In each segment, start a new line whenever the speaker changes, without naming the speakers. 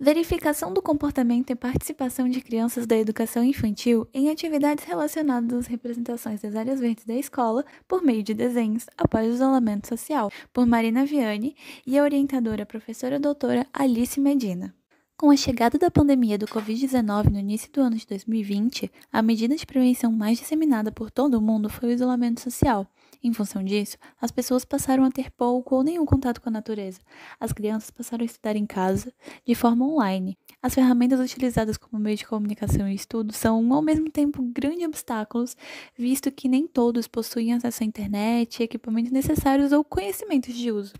Verificação do comportamento e participação de crianças da educação infantil em atividades relacionadas às representações das áreas verdes da escola por meio de desenhos após o isolamento social, por Marina Viane e a orientadora professora doutora Alice Medina. Com a chegada da pandemia do Covid-19 no início do ano de 2020, a medida de prevenção mais disseminada por todo o mundo foi o isolamento social, em função disso, as pessoas passaram a ter pouco ou nenhum contato com a natureza. As crianças passaram a estudar em casa, de forma online. As ferramentas utilizadas como meio de comunicação e estudo são, ao mesmo tempo, grandes obstáculos, visto que nem todos possuem acesso à internet, equipamentos necessários ou conhecimentos de uso.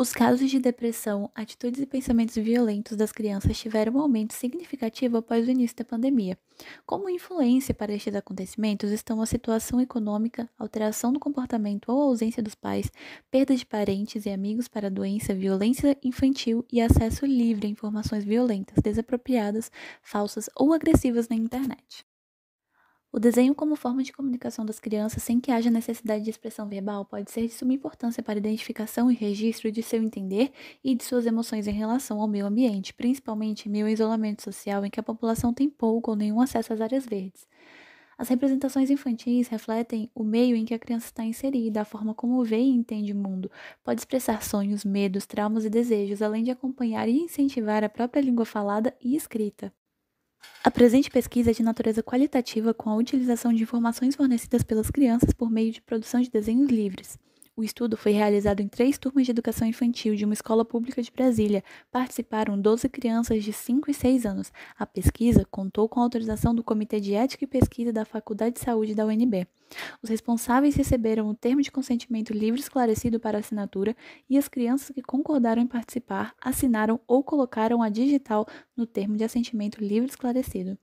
Os casos de depressão, atitudes e pensamentos violentos das crianças tiveram um aumento significativo após o início da pandemia. Como influência para estes acontecimentos estão a situação econômica, alteração do comportamento ou ausência dos pais, perda de parentes e amigos para a doença, violência infantil e acesso livre a informações violentas, desapropriadas, falsas ou agressivas na internet. O desenho como forma de comunicação das crianças sem que haja necessidade de expressão verbal pode ser de suma importância para a identificação e registro de seu entender e de suas emoções em relação ao meio ambiente, principalmente em meio ao isolamento social em que a população tem pouco ou nenhum acesso às áreas verdes. As representações infantis refletem o meio em que a criança está inserida, a forma como vê e entende o mundo, pode expressar sonhos, medos, traumas e desejos, além de acompanhar e incentivar a própria língua falada e escrita. A presente pesquisa é de natureza qualitativa com a utilização de informações fornecidas pelas crianças por meio de produção de desenhos livres. O estudo foi realizado em três turmas de educação infantil de uma escola pública de Brasília. Participaram 12 crianças de 5 e 6 anos. A pesquisa contou com a autorização do Comitê de Ética e Pesquisa da Faculdade de Saúde da UNB. Os responsáveis receberam o termo de consentimento livre esclarecido para assinatura e as crianças que concordaram em participar assinaram ou colocaram a digital no termo de assentimento livre esclarecido.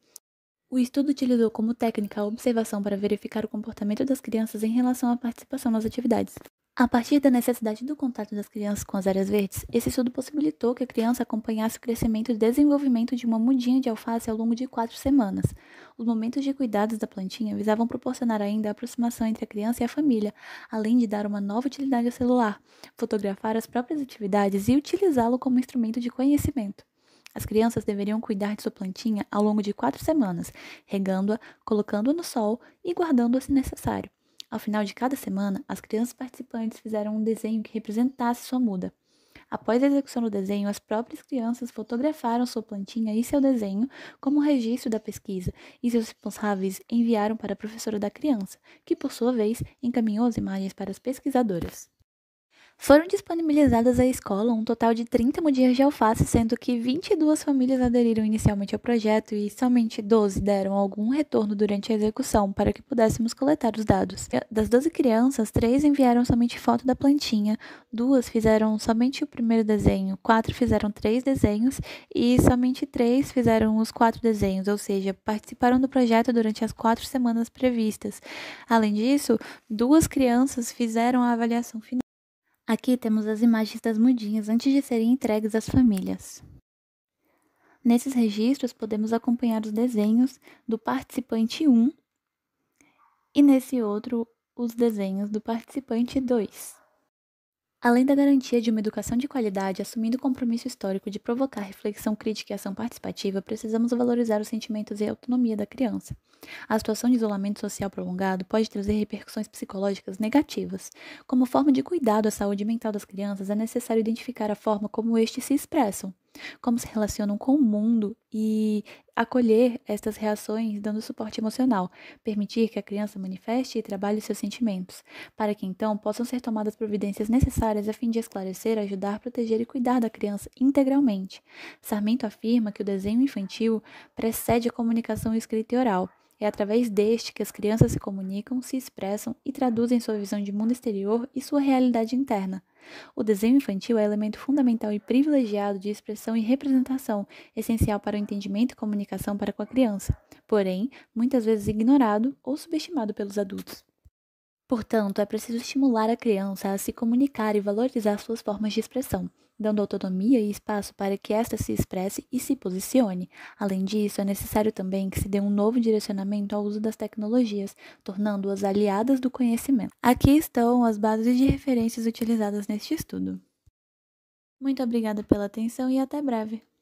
O estudo utilizou como técnica a observação para verificar o comportamento das crianças em relação à participação nas atividades. A partir da necessidade do contato das crianças com as áreas verdes, esse estudo possibilitou que a criança acompanhasse o crescimento e desenvolvimento de uma mudinha de alface ao longo de quatro semanas. Os momentos de cuidados da plantinha visavam proporcionar ainda a aproximação entre a criança e a família, além de dar uma nova utilidade ao celular, fotografar as próprias atividades e utilizá-lo como instrumento de conhecimento. As crianças deveriam cuidar de sua plantinha ao longo de quatro semanas, regando-a, colocando-a no sol e guardando-a se necessário. Ao final de cada semana, as crianças participantes fizeram um desenho que representasse sua muda. Após a execução do desenho, as próprias crianças fotografaram sua plantinha e seu desenho como registro da pesquisa, e seus responsáveis enviaram para a professora da criança, que por sua vez encaminhou as imagens para as pesquisadoras. Foram disponibilizadas à escola um total de 30 mudinhas de alface, sendo que 22 famílias aderiram inicialmente ao projeto e somente 12 deram algum retorno durante a execução para que pudéssemos coletar os dados. Das 12 crianças, 3 enviaram somente foto da plantinha, 2 fizeram somente o primeiro desenho, 4 fizeram 3 desenhos e somente 3 fizeram os 4 desenhos, ou seja, participaram do projeto durante as 4 semanas previstas. Além disso, duas crianças fizeram a avaliação final. Aqui temos as imagens das mudinhas antes de serem entregues às famílias. Nesses registros, podemos acompanhar os desenhos do participante 1 e nesse outro, os desenhos do participante 2. Além da garantia de uma educação de qualidade, assumindo o compromisso histórico de provocar reflexão crítica e ação participativa, precisamos valorizar os sentimentos e a autonomia da criança. A situação de isolamento social prolongado pode trazer repercussões psicológicas negativas. Como forma de cuidado à saúde mental das crianças, é necessário identificar a forma como estes se expressam como se relacionam com o mundo e acolher estas reações dando suporte emocional, permitir que a criança manifeste e trabalhe seus sentimentos, para que então possam ser tomadas providências necessárias a fim de esclarecer, ajudar, proteger e cuidar da criança integralmente. Sarmento afirma que o desenho infantil precede a comunicação escrita e oral é através deste que as crianças se comunicam, se expressam e traduzem sua visão de mundo exterior e sua realidade interna. O desenho infantil é elemento fundamental e privilegiado de expressão e representação, essencial para o entendimento e comunicação para com a criança, porém, muitas vezes ignorado ou subestimado pelos adultos. Portanto, é preciso estimular a criança a se comunicar e valorizar suas formas de expressão, dando autonomia e espaço para que esta se expresse e se posicione. Além disso, é necessário também que se dê um novo direcionamento ao uso das tecnologias, tornando-as aliadas do conhecimento. Aqui estão as bases de referências utilizadas neste estudo. Muito obrigada pela atenção e até breve!